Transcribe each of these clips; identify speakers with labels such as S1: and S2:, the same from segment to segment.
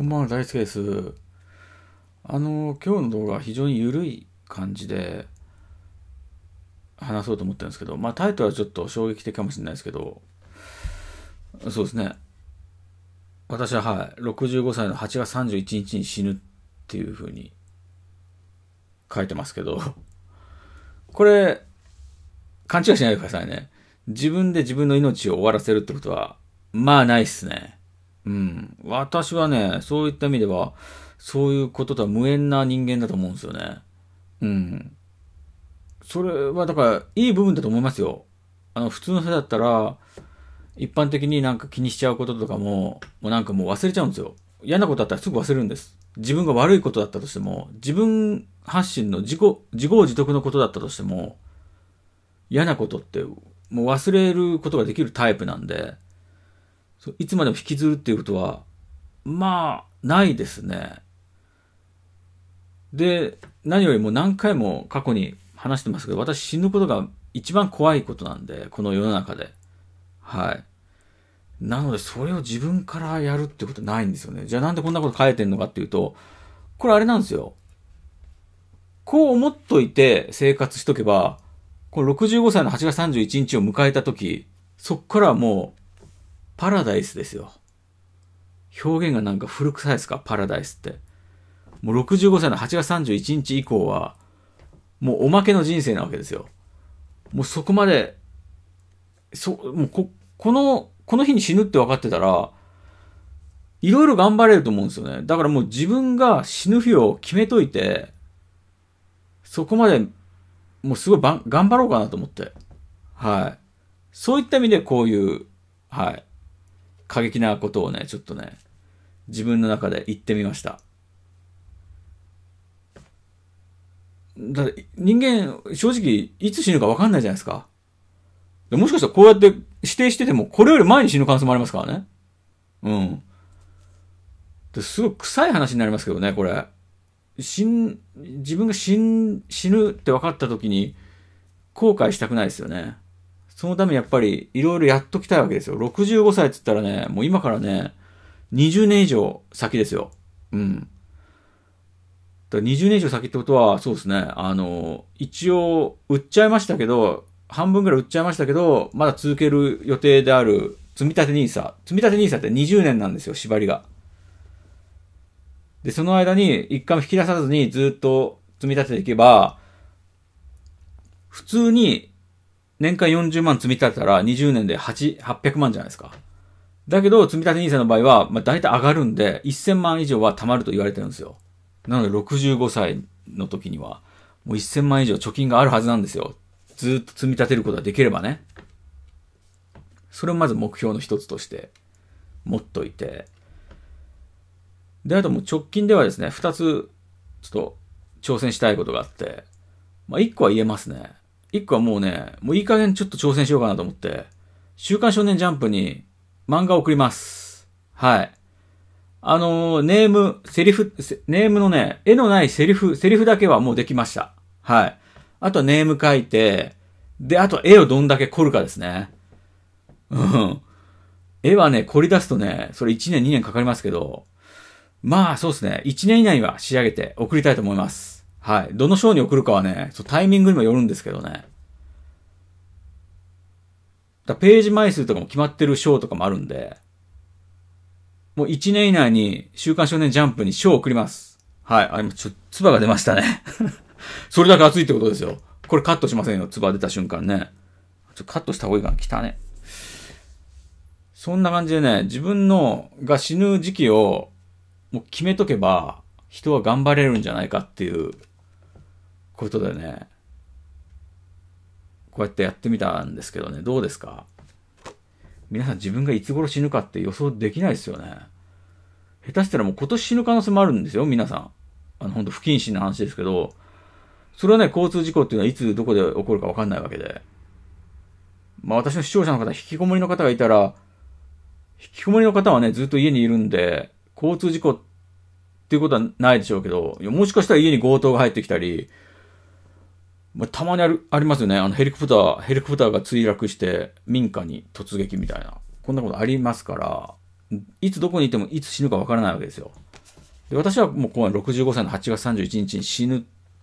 S1: こんばんは、大輔です。あの、今日の動画は非常に緩い感じで話そうと思ってるんですけど、まあタイトルはちょっと衝撃的かもしれないですけど、そうですね。私ははい、65歳の8月31日に死ぬっていうふうに書いてますけど、これ、勘違いしないでくださいね。自分で自分の命を終わらせるってことは、まあないっすね。うん。私はね、そういった意味では、そういうこととは無縁な人間だと思うんですよね。うん。それはだから、いい部分だと思いますよ。あの、普通の人だったら、一般的になんか気にしちゃうこととかも、もうなんかもう忘れちゃうんですよ。嫌なことだったらすぐ忘れるんです。自分が悪いことだったとしても、自分発信の自己、自業自得のことだったとしても、嫌なことってもう忘れることができるタイプなんで、いつまでも引きずるっていうことは、まあ、ないですね。で、何よりも何回も過去に話してますけど、私死ぬことが一番怖いことなんで、この世の中で。はい。なので、それを自分からやるってことないんですよね。じゃあなんでこんなこと変えてんのかっていうと、これあれなんですよ。こう思っといて生活しとけば、この65歳の8月31日を迎えた時、そっからはもパラダイスですよ。表現がなんか古臭いですかパラダイスって。もう65歳の8月31日以降は、もうおまけの人生なわけですよ。もうそこまで、そ、もうこ、この、この日に死ぬって分かってたら、いろいろ頑張れると思うんですよね。だからもう自分が死ぬ日を決めといて、そこまで、もうすごいばん頑張ろうかなと思って。はい。そういった意味でこういう、はい。過激なことをね、ちょっとね、自分の中で言ってみました。だ人間、正直、いつ死ぬか分かんないじゃないですか。でもしかしたらこうやって指定してても、これより前に死ぬ可能性もありますからね。うん。ですごい臭い話になりますけどね、これ。死ん、自分が死ん、死ぬって分かった時に、後悔したくないですよね。そのためやっぱりいろいろやっときたいわけですよ。65歳って言ったらね、もう今からね、20年以上先ですよ。うん。だ20年以上先ってことは、そうですね、あの、一応、売っちゃいましたけど、半分ぐらい売っちゃいましたけど、まだ続ける予定である、積み立て NISA。積み立て NISA って20年なんですよ、縛りが。で、その間に一回も引き出さずにずっと積み立てていけば、普通に年間40万積み立てたら20年で8、800万じゃないですか。だけど、積み立て NISA の場合は、まあ、大体上がるんで、1000万以上は貯まると言われてるんですよ。なので、65歳の時には、もう1000万以上貯金があるはずなんですよ。ずっと積み立てることができればね。それをまず目標の一つとして持っといて。で、あともう直近ではですね、二つ、ちょっと挑戦したいことがあって、まあ一個は言えますね。一個はもうね、もういい加減ちょっと挑戦しようかなと思って、週刊少年ジャンプに漫画を送ります。はい。あのー、ネーム、セリフ、ネームのね、絵のないセリフ、セリフだけはもうできました。はい。あとはネーム書いて、で、あと絵をどんだけ凝るかですね。うん。絵はね、凝り出すとね、それ1年2年かかりますけど、まあそうですね、1年以内は仕上げて送りたいと思います。はい。どの賞に送るかはね、そうタイミングにもよるんですけどね。だページ枚数とかも決まってる賞とかもあるんで、もう1年以内に週刊少年ジャンプに賞を送ります。はい。あ、今ちょ、唾が出ましたね。それだけ熱いってことですよ。これカットしませんよ。唾出た瞬間ね。ちょっとカットした方がいいかな。来たね。そんな感じでね、自分のが死ぬ時期をもう決めとけば、人は頑張れるんじゃないかっていうことでね、こうやってやってみたんですけどね、どうですか皆さん自分がいつ頃死ぬかって予想できないですよね。下手したらもう今年死ぬ可能性もあるんですよ、皆さん。あの、ほんと不謹慎な話ですけど、それはね、交通事故っていうのはいつどこで起こるかわかんないわけで。まあ私の視聴者の方、引きこもりの方がいたら、引きこもりの方はね、ずっと家にいるんで、交通事故っていうことはないでしょうけど、もしかしたら家に強盗が入ってきたり、まあ、たまにある、ありますよね。あの、ヘリコプター、ヘリコプターが墜落して民家に突撃みたいな。こんなことありますから、いつどこにいてもいつ死ぬかわからないわけですよ。で私はもうこの65歳の8月31日に死ぬっ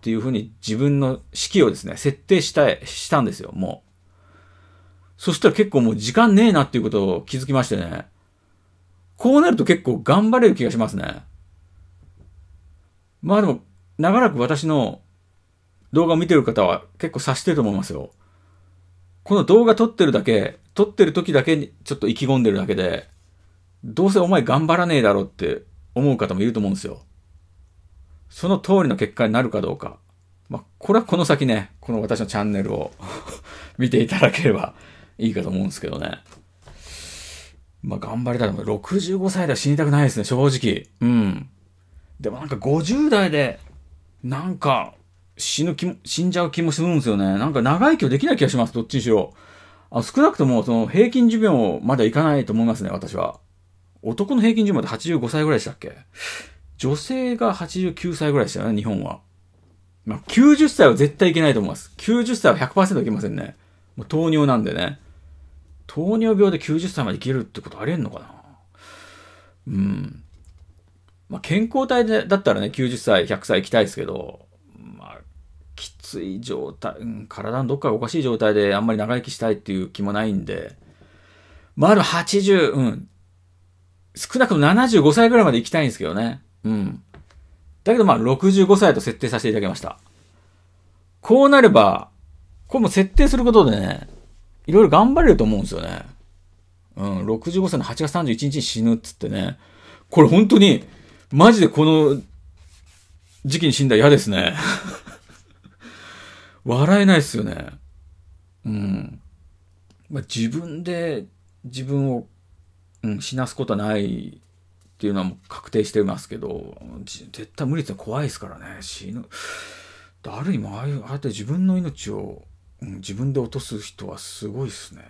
S1: ていうふうに自分の式をですね、設定したい、したんですよ、もう。そしたら結構もう時間ねえなっていうことを気づきましてね。こうなると結構頑張れる気がしますね。まあでも、長らく私の動画を見てる方は結構察してると思いますよ。この動画撮ってるだけ、撮ってる時だけにちょっと意気込んでるだけで、どうせお前頑張らねえだろって思う方もいると思うんですよ。その通りの結果になるかどうか。まあ、これはこの先ね、この私のチャンネルを 見ていただければいいかと思うんですけどね。まあ、頑張りたいと思う。65歳では死にたくないですね、正直。うん。でもなんか50代で、なんか、死ぬ気も、死んじゃう気もするんですよね。なんか長生きはできない気がします、どっちにしろ。あ少なくとも、その、平均寿命まだいかないと思いますね、私は。男の平均寿命って85歳ぐらいでしたっけ女性が89歳ぐらいでしたよね、日本は。まあ、90歳は絶対いけないと思います。90歳は100%いけませんね。もう糖尿なんでね。糖尿病で90歳までいけるってことありえんのかなうん。まあ、健康体でだったらね、90歳、100歳行きたいですけど、きつい状態、うん、体のどっかがおかしい状態であんまり長生きしたいっていう気もないんで、丸80、うん。少なくとも75歳ぐらいまで行きたいんですけどね。うん。だけどまあ65歳と設定させていただきました。こうなれば、これも設定することでね、いろいろ頑張れると思うんですよね。うん、65歳の8月31日に死ぬっつってね。これ本当に、マジでこの時期に死んだら嫌ですね。笑えないっすよね。うん。まあ、自分で自分を、うん、死なすことはないっていうのはもう確定してますけど、絶対無理って怖いですからね。死ぬ。ある意味、ああいう、ああやって自分の命を、うん、自分で落とす人はすごいっすね。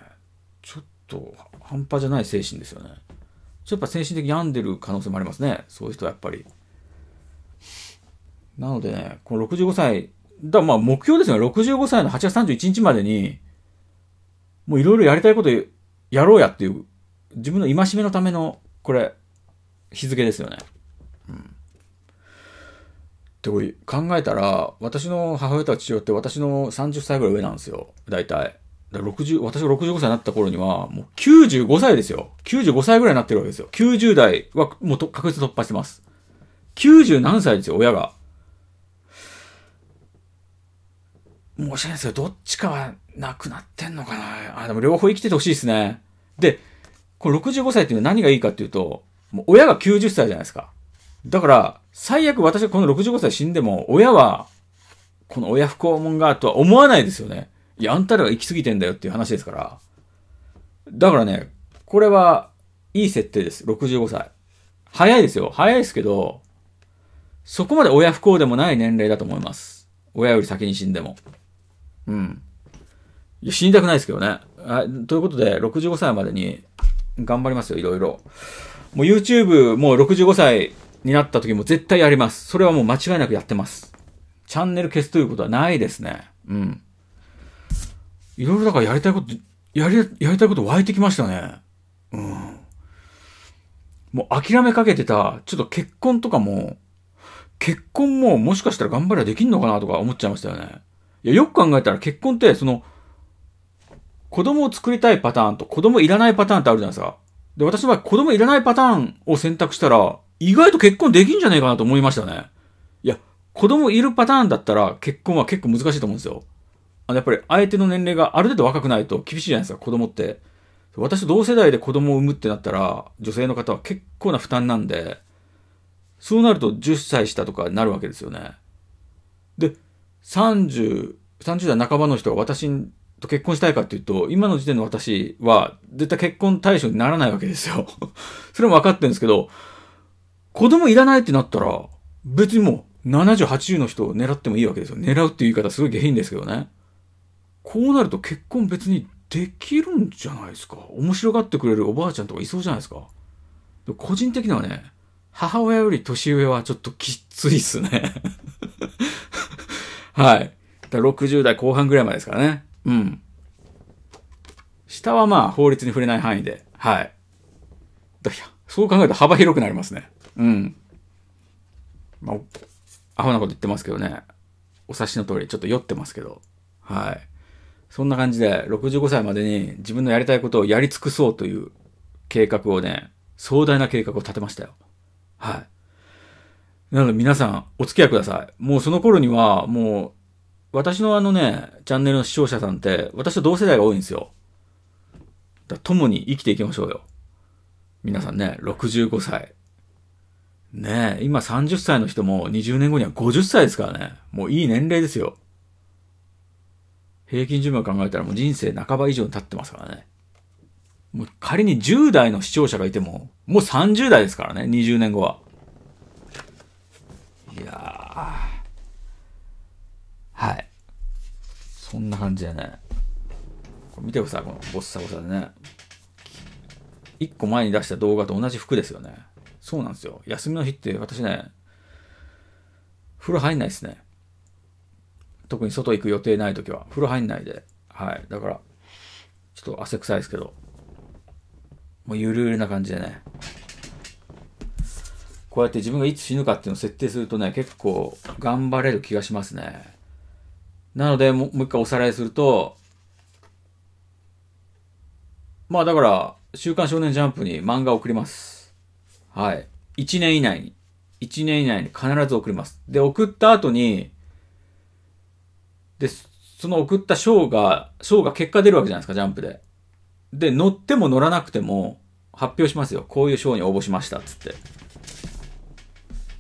S1: ちょっと半端じゃない精神ですよね。ちょっとやっぱ精神的に病んでる可能性もありますね。そういう人はやっぱり。なのでね、この65歳だまあ目標ですね。65歳の8月31日までに、もういろいろやりたいことやろうやっていう、自分の戒めのための、これ、日付ですよね。うん。って考えたら、私の母親と父親って私の30歳ぐらい上なんですよ。大体。だ60私が65歳になった頃には、もう95歳ですよ。95歳ぐらいになってるわけですよ。90代はもう確実突破してます。90何歳ですよ、親が。申し訳ないですけど、どっちかはなくなってんのかな。あ、でも両方生きててほしいですね。で、この65歳っていうのは何がいいかっていうと、もう親が90歳じゃないですか。だから、最悪私がこの65歳死んでも、親は、この親不幸者がとは思わないですよね。いや、あんたらが行き過ぎてんだよっていう話ですから。だからね、これは、いい設定です。65歳。早いですよ。早いですけど、そこまで親不幸でもない年齢だと思います。親より先に死んでも。うん。いや、死にたくないですけどね。あということで、65歳までに頑張りますよ、いろいろ。もう YouTube もう65歳になった時も絶対やります。それはもう間違いなくやってます。チャンネル消すということはないですね。うん。いろいろだからやりたいこと、やり、やりたいこと湧いてきましたね。うん。もう諦めかけてた、ちょっと結婚とかも、結婚ももしかしたら頑張りゃできんのかなとか思っちゃいましたよね。いや、よく考えたら結婚って、その、子供を作りたいパターンと子供いらないパターンってあるじゃないですか。で、私は子供いらないパターンを選択したら、意外と結婚できんじゃねえかなと思いましたね。いや、子供いるパターンだったら結婚は結構難しいと思うんですよ。あの、やっぱり相手の年齢がある程度若くないと厳しいじゃないですか、子供って。私と同世代で子供を産むってなったら、女性の方は結構な負担なんで、そうなると10歳下とかになるわけですよね。30、30代半ばの人が私と結婚したいかっていうと、今の時点の私は絶対結婚対象にならないわけですよ。それも分かってるんですけど、子供いらないってなったら、別にもう70、80の人を狙ってもいいわけですよ。狙うっていう言い方すごい下品ですけどね。こうなると結婚別にできるんじゃないですか。面白がってくれるおばあちゃんとかいそうじゃないですか。個人的にはね、母親より年上はちょっときついっすね はい。だ60代後半ぐらいまでですからね。うん。下はまあ、法律に触れない範囲で。はい。だいそう考えると幅広くなりますね。うん。まあ、アホなこと言ってますけどね。お察しの通り、ちょっと酔ってますけど。はい。そんな感じで、65歳までに自分のやりたいことをやり尽くそうという計画をね、壮大な計画を立てましたよ。はい。なので皆さんお付き合いください。もうその頃には、もう、私のあのね、チャンネルの視聴者さんって、私と同世代が多いんですよ。だ共に生きていきましょうよ。皆さんね、65歳。ねえ、今30歳の人も20年後には50歳ですからね。もういい年齢ですよ。平均寿命考えたらもう人生半ば以上に経ってますからね。もう仮に10代の視聴者がいても、もう30代ですからね、20年後は。いやはい。そんな感じでね。これ見てください、このボッサボサでね。1個前に出した動画と同じ服ですよね。そうなんですよ。休みの日って私ね、風呂入んないですね。特に外行く予定ない時は。風呂入んないで。はい。だから、ちょっと汗臭いですけど、もうゆるゆるな感じでね、こうやって自分がいつ死ぬかっていうのを設定するとね、結構頑張れる気がしますね。なので、もう一回おさらいすると、まあだから、週刊少年ジャンプに漫画を送ります。はい。1年以内に。1年以内に必ず送ります。で、送った後に、で、その送った賞が、賞が結果出るわけじゃないですか、ジャンプで。で、乗っても乗らなくても発表しますよ。こういう賞に応募しました、つって。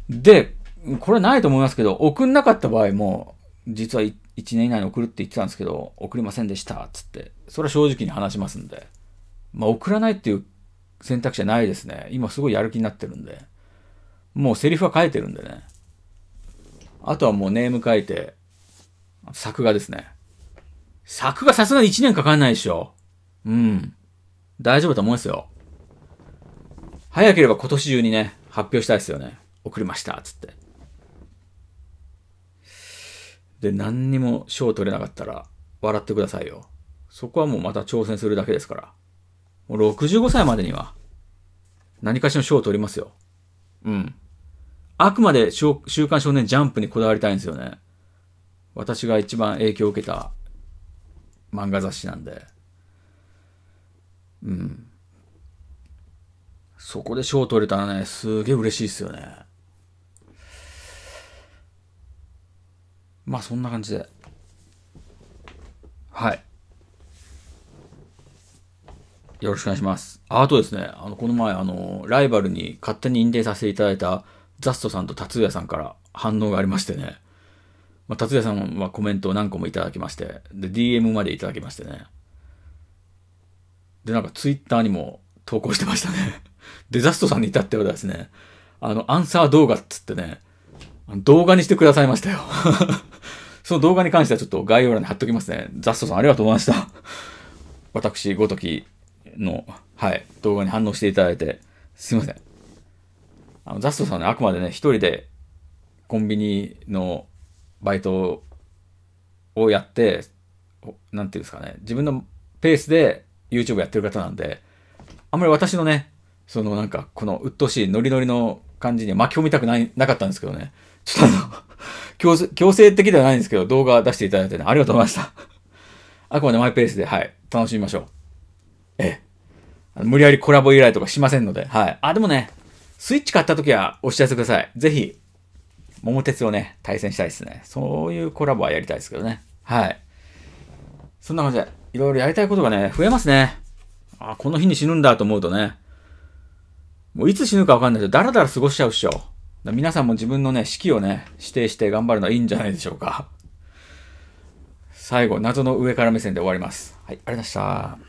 S1: で、これないと思いますけど、送んなかった場合も、実は1年以内に送るって言ってたんですけど、送りませんでした、つって。それは正直に話しますんで。まあ、送らないっていう選択肢はないですね。今すごいやる気になってるんで。もうセリフは書いてるんでね。あとはもうネーム書いて、作画ですね。作画さすがに1年かかんないでしょ。うん。大丈夫だと思うんですよ。早ければ今年中にね、発表したいですよね。送りましたっつって。で、何にも賞取れなかったら笑ってくださいよ。そこはもうまた挑戦するだけですから。もう65歳までには何かしらの賞を取りますよ。うん。あくまで週刊少年ジャンプにこだわりたいんですよね。私が一番影響を受けた漫画雑誌なんで。うん。そこで賞を取れたらね、すげえ嬉しいっすよね。まあそんな感じで。はい。よろしくお願いします。あとですね、あの、この前、あの、ライバルに勝手に認定させていただいたザストさんと達也さんから反応がありましてね。まあ、達也さんはコメントを何個もいただきまして、で、DM までいただきましてね。で、なんかツイッターにも投稿してましたね。で、ザストさんに至ってはですね、あの、アンサー動画っつってね、動画にしてくださいましたよ その動画に関してはちょっと概要欄に貼っときますね。ザストさんありがとうございました私ごときの、はい、動画に反応していただいて、すいません。あのザストさんね、あくまでね、一人でコンビニのバイトをやって、なんていうんですかね、自分のペースで YouTube やってる方なんで、あんまり私のね、そのなんか、この鬱陶しいノリノリの感じに巻き込みたくない、なかったんですけどね。ちょっとあの、強制、強制的ではないんですけど、動画出していただいてね、ありがとうございました。あくまでマイペースで、はい、楽しみましょう。ええ。無理やりコラボ依頼とかしませんので、はい。あ、でもね、スイッチ買った時はお知らせください。ぜひ、桃鉄をね、対戦したいですね。そういうコラボはやりたいですけどね。はい。そんな感じで、いろいろやりたいことがね、増えますね。あ、この日に死ぬんだと思うとね、もういつ死ぬかわかんないけど、だらだら過ごしちゃうっしょ。皆さんも自分のね、式をね、指定して頑張るのはいいんじゃないでしょうか。最後、謎の上から目線で終わります。はい、ありがとうございました。